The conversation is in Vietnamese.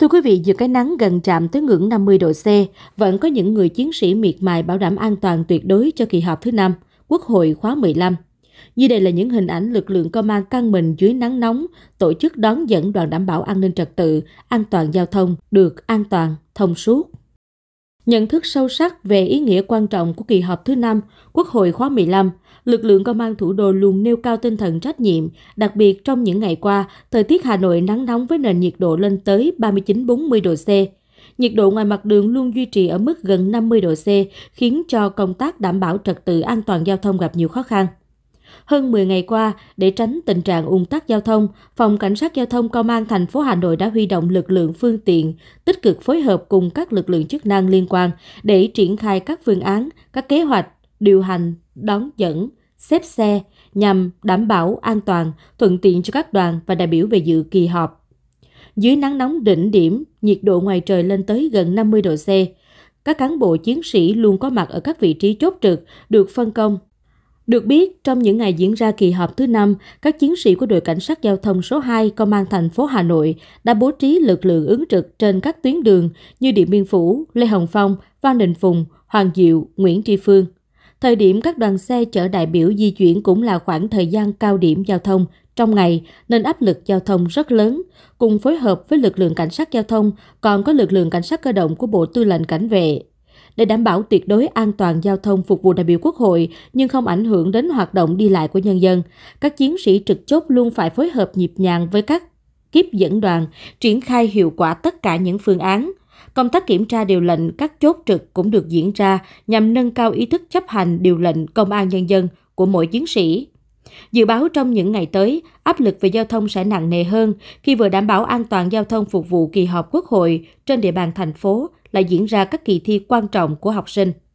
Thưa quý vị, giữa cái nắng gần chạm tới ngưỡng 50 độ C, vẫn có những người chiến sĩ miệt mài bảo đảm an toàn tuyệt đối cho kỳ họp thứ năm, Quốc hội khóa 15. Như đây là những hình ảnh lực lượng công an căng mình dưới nắng nóng, tổ chức đón dẫn đoàn đảm bảo an ninh trật tự, an toàn giao thông được an toàn, thông suốt. Nhận thức sâu sắc về ý nghĩa quan trọng của kỳ họp thứ năm Quốc hội khóa 15, lực lượng công an thủ đô luôn nêu cao tinh thần trách nhiệm, đặc biệt trong những ngày qua, thời tiết Hà Nội nắng nóng với nền nhiệt độ lên tới 39-40 độ C. Nhiệt độ ngoài mặt đường luôn duy trì ở mức gần 50 độ C, khiến cho công tác đảm bảo trật tự an toàn giao thông gặp nhiều khó khăn. Hơn 10 ngày qua, để tránh tình trạng ùn tắc giao thông, Phòng Cảnh sát Giao thông Công an thành phố Hà Nội đã huy động lực lượng phương tiện, tích cực phối hợp cùng các lực lượng chức năng liên quan để triển khai các phương án, các kế hoạch, điều hành, đón dẫn, xếp xe nhằm đảm bảo an toàn, thuận tiện cho các đoàn và đại biểu về dự kỳ họp. Dưới nắng nóng đỉnh điểm, nhiệt độ ngoài trời lên tới gần 50 độ C, các cán bộ chiến sĩ luôn có mặt ở các vị trí chốt trực, được phân công được biết, trong những ngày diễn ra kỳ họp thứ năm, các chiến sĩ của đội cảnh sát giao thông số 2 Công an thành phố Hà Nội đã bố trí lực lượng ứng trực trên các tuyến đường như Điện Biên Phủ, Lê Hồng Phong, Phan Đình Phùng, Hoàng Diệu, Nguyễn Tri Phương. Thời điểm các đoàn xe chở đại biểu di chuyển cũng là khoảng thời gian cao điểm giao thông trong ngày nên áp lực giao thông rất lớn. Cùng phối hợp với lực lượng cảnh sát giao thông còn có lực lượng cảnh sát cơ động của Bộ Tư lệnh Cảnh vệ để đảm bảo tuyệt đối an toàn giao thông phục vụ đại biểu Quốc hội nhưng không ảnh hưởng đến hoạt động đi lại của nhân dân. Các chiến sĩ trực chốt luôn phải phối hợp nhịp nhàng với các kiếp dẫn đoàn, triển khai hiệu quả tất cả những phương án. Công tác kiểm tra điều lệnh các chốt trực cũng được diễn ra nhằm nâng cao ý thức chấp hành điều lệnh công an nhân dân của mỗi chiến sĩ. Dự báo trong những ngày tới, áp lực về giao thông sẽ nặng nề hơn khi vừa đảm bảo an toàn giao thông phục vụ kỳ họp Quốc hội trên địa bàn thành phố, lại diễn ra các kỳ thi quan trọng của học sinh.